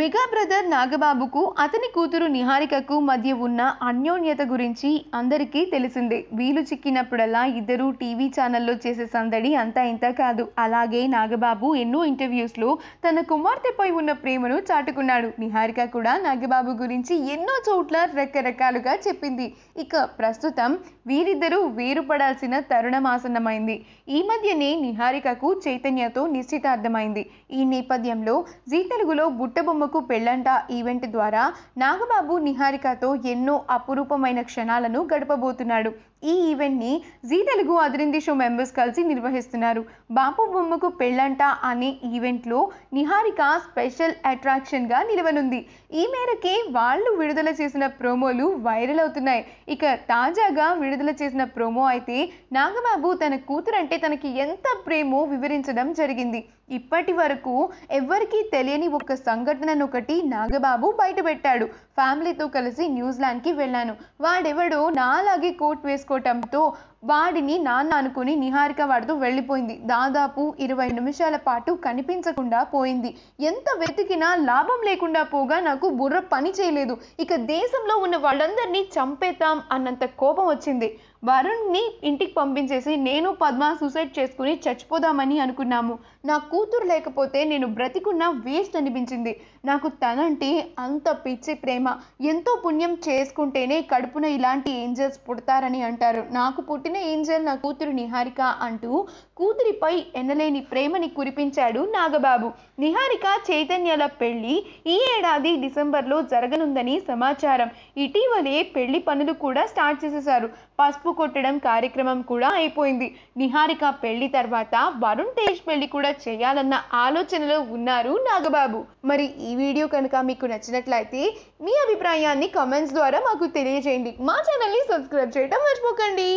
mega brother నాగబాబుకు అతని కూతురు నిహారికకు మధ్య ఉన్న అన్యోన్యత గురించి అందరికీ తెలిసిందే వీలు చిక్కినప్పుడల్లా ఇద్దరు టీవీ ఛానల్లో చేసే సందడి అంతా ఇంత కాదు అలాగే నాగబాబు ఎన్నో ఇంటర్వ్యూస్లో తన కుమార్తెపై ఉన్న ప్రేమను చాటుకున్నాడు నిహారిక కూడా నాగబాబు గురించి ఎన్నో చోట్ల రకరకాలుగా చెప్పింది ఇక ప్రస్తుతం వీరిద్దరూ వేరుపడాల్సిన తరుణమాసన్నమైంది ఈ మధ్యనే నిహారికకు చైతన్యతో నిశ్చితార్థమైంది ఈ నేపథ్యంలో జీ తెలుగులో బుట్టబొమ్మ కుటుంబకు పెళ్ళంట ఈవెంట్ ద్వారా నాగబాబు నిహారికతో ఎన్నో అపురూపమైన క్షణాలను గడపబోతున్నాడు ఈ ఈవెంట్ని జీ తెలుగు అదిరింది షో మెంబర్స్ కలిసి నిర్వహిస్తున్నారు బాపు బొమ్మకు పెళ్ళంట అనే ఈవెంట్లో నిహారిక స్పెషల్ అట్రాక్షన్గా నిలవనుంది ఈ మేరకే వాళ్ళు విడుదల చేసిన ప్రోమోలు వైరల్ అవుతున్నాయి ఇక తాజాగా విడుదల చేసిన ప్రోమో అయితే నాగబాబు తన కూతురంటే తనకి ఎంత ప్రేమో వివరించడం జరిగింది ఇప్పటి వరకు ఎవరికీ తెలియని ఒక సంఘటనను ఒకటి నాగబాబు బయటపెట్టాడు ఫ్యామిలీతో కలిసి న్యూజిలాండ్కి వెళ్ళాను వాడెవడో నాలాగే కోట్ వేసుకోవటంతో వాడిని నాన్న అనుకుని నిహారిక వాడితో వెళ్ళిపోయింది దాదాపు ఇరవై నిమిషాల పాటు కనిపించకుండా పోయింది ఎంత వెతికినా లాభం లేకుండా పోగా నాకు బుర్ర పని చేయలేదు ఇక దేశంలో ఉన్న వాళ్ళందరినీ చంపేతాం అన్నంత కోపం వచ్చింది వరుణ్ని ఇంటికి పంపించేసి నేను పద్మ సూసైడ్ చేసుకుని చచ్చిపోదామని అనుకున్నాము నా కూతురు లేకపోతే నేను బ్రతికున్న వేస్ట్ అనిపించింది నాకు తనంటే అంత పిచ్చి ప్రేమ ప్రేమ ఎంతో పుణ్యం చేసుకుంటేనే కడుపున ఇలాంటి ఏంజల్స్ పుడతారని అంటారు నాకు పుట్టిన ఏంజల్ నా కూతురు నిహారిక అంటూ కూతురిపై ఎన్నలేని ప్రేమని కురిపించాడు నాగబాబు నిహారిక చైతన్యల పెళ్లి ఈ ఏడాది డిసెంబర్లో జరగనుందని సమాచారం ఇటీవలే పెళ్లి పనులు కూడా స్టార్ట్ చేసేశారు పసుపు కొట్టడం కార్యక్రమం కూడా అయిపోయింది నిహారిక పెళ్లి తర్వాత వరుణ్ తేజ్ పెళ్లి కూడా చేయాలన్న ఆలోచనలో ఉన్నారు నాగబాబు మరి ఈ వీడియో కనుక మీకు నచ్చినట్లయితే మీ అభిప్రాయాన్ని కామెంట్స్ ద్వారా మాకు తెలియజేయండి మా ఛానల్ని సబ్స్క్రైబ్ చేయటం మర్చిపోకండి